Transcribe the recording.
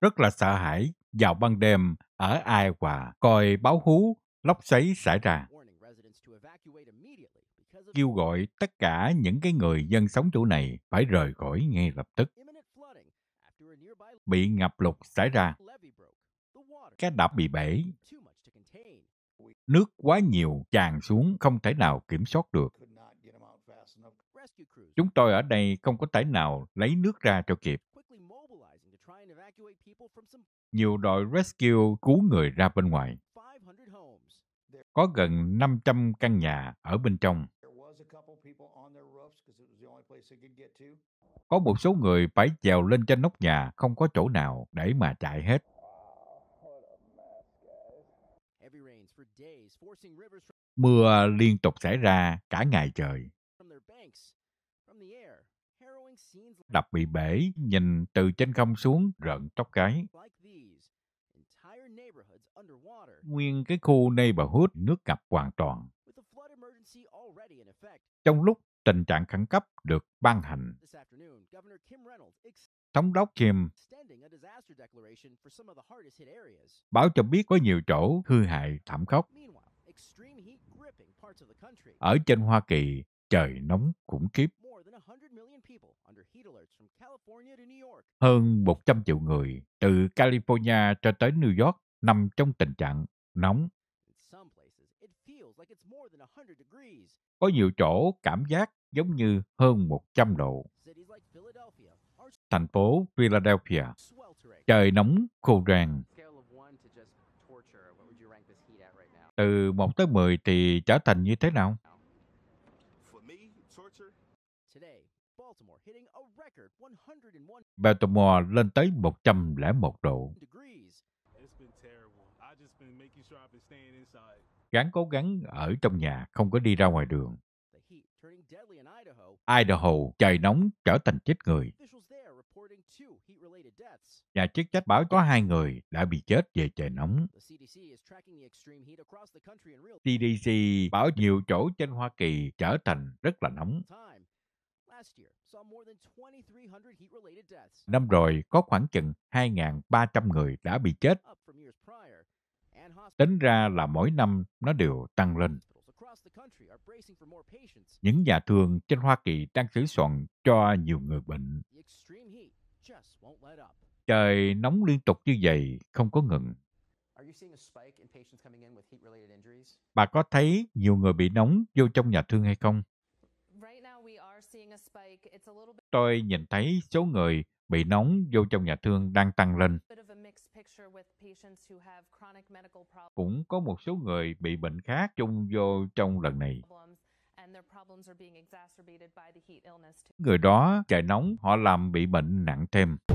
Rất là sợ hãi vào ban đêm ở Iowa coi báo hú lốc xoáy xảy ra. Kêu gọi tất cả những cái người dân sống chỗ này phải rời khỏi ngay lập tức. Bị ngập lụt xảy ra. Cái đập bị bể. Nước quá nhiều tràn xuống không thể nào kiểm soát được Chúng tôi ở đây không có thể nào lấy nước ra cho kịp. Nhiều đội rescue cứu người ra bên ngoài. Có gần 500 căn nhà ở bên trong. Có một số người phải trèo lên trên nóc nhà, không có chỗ nào để mà chạy hết. Mưa liên tục xảy ra cả ngày trời. Đập bị bể, nhìn từ trên không xuống, rợn tóc cái. Nguyên cái khu neighborhood nước ngập hoàn toàn. Trong lúc tình trạng khẩn cấp được ban hành, Thống đốc Kim báo cho biết có nhiều chỗ hư hại thảm khốc. Ở trên Hoa Kỳ, trời nóng khủng khiếp. Hơn 100 triệu người từ California cho tới New York nằm trong tình trạng nóng. Có nhiều chỗ cảm giác giống như hơn 100 độ. Thành phố Philadelphia, trời nóng khô ràng. Từ 1 tới 10 thì trở thành như thế nào? Baltimore lên tới 101 độ. Gắn cố gắng ở trong nhà, không có đi ra ngoài đường. Idaho, trời nóng trở thành chết người. Nhà chức trách báo có hai người đã bị chết về trời nóng. CDC báo nhiều chỗ trên Hoa Kỳ trở thành rất là nóng. Năm rồi có khoảng chừng 2.300 người đã bị chết. Tính ra là mỗi năm nó đều tăng lên. Những nhà thương trên Hoa Kỳ đang sửa soạn cho nhiều người bệnh. Trời nóng liên tục như vậy không có ngừng. Bà có thấy nhiều người bị nóng vô trong nhà thương hay không? Tôi nhìn thấy số người bị nóng vô trong nhà thương đang tăng lên. Cũng có một số người bị bệnh khác chung vô trong lần này. Người đó trời nóng họ làm bị bệnh nặng thêm.